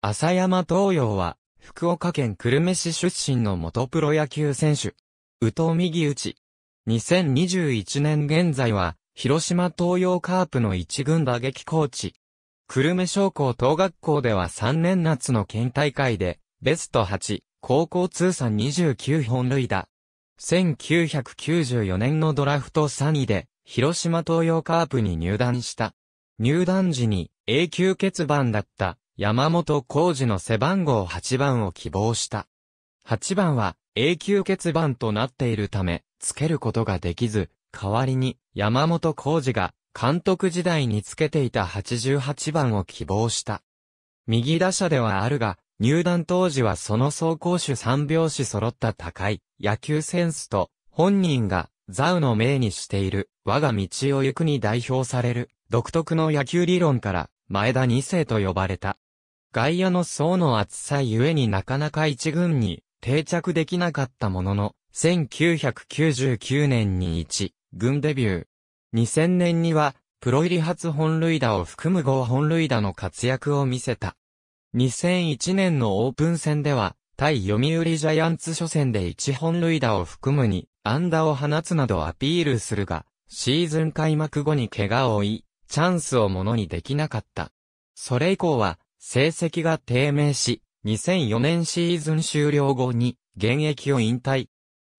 浅山東洋は、福岡県久留米市出身の元プロ野球選手。宇藤右内。2021年現在は、広島東洋カープの一軍打撃コーチ。久留米商工東学校では3年夏の県大会で、ベスト8、高校通算29本塁打。1994年のドラフト3位で、広島東洋カープに入団した。入団時に永久欠番だった山本浩二の背番号8番を希望した。8番は永久欠番となっているため、つけることができず、代わりに山本浩二が監督時代につけていた88番を希望した。右打者ではあるが、入団当時はその走行手3拍子揃った高い野球センスと本人がザウの命にしている我が道を行くに代表される独特の野球理論から前田二世と呼ばれた。外野の層の厚さゆえになかなか一軍に定着できなかったものの、1999年に一軍デビュー。2000年には、プロ入り初本塁打を含む5本塁打の活躍を見せた。2001年のオープン戦では、対読売ジャイアンツ初戦で1本塁打を含むに、アンダを放つなどアピールするが、シーズン開幕後に怪我を負い、チャンスをものにできなかった。それ以降は、成績が低迷し、2004年シーズン終了後に現役を引退。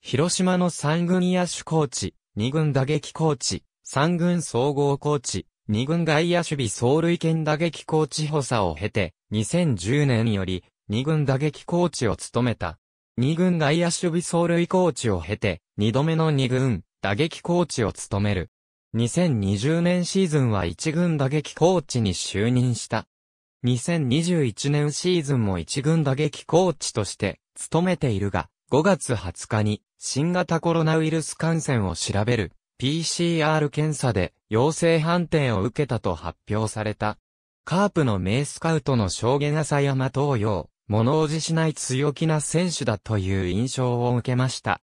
広島の3軍野手コーチ、2軍打撃コーチ、3軍総合コーチ、2軍外野守備走塁兼打撃コーチ補佐を経て、2010年より2軍打撃コーチを務めた。2軍外野守備走塁コーチを経て、2度目の2軍打撃コーチを務める。2020年シーズンは1軍打撃コーチに就任した。2021年シーズンも一軍打撃コーチとして務めているが、5月20日に新型コロナウイルス感染を調べる PCR 検査で陽性判定を受けたと発表された。カープの名スカウトの証言朝山東洋、物おじしない強気な選手だという印象を受けました。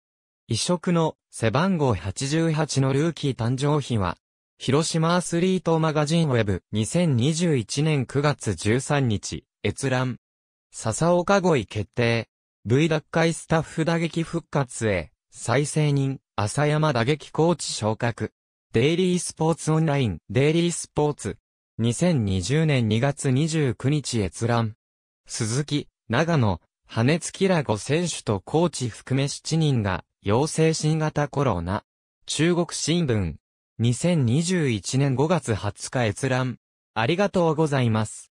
異色の背番号88のルーキー誕生日は広島アスリートマガジンウェブ2021年9月13日、閲覧。笹岡越決定。V 脱会スタッフ打撃復活へ、再生人、浅山打撃コーチ昇格。デイリースポーツオンライン、デイリースポーツ。2020年2月29日閲覧。鈴木、長野、羽根月ら5選手とコーチ含め7人が、陽性新型コロナ。中国新聞、2021年5月20日閲覧。ありがとうございます。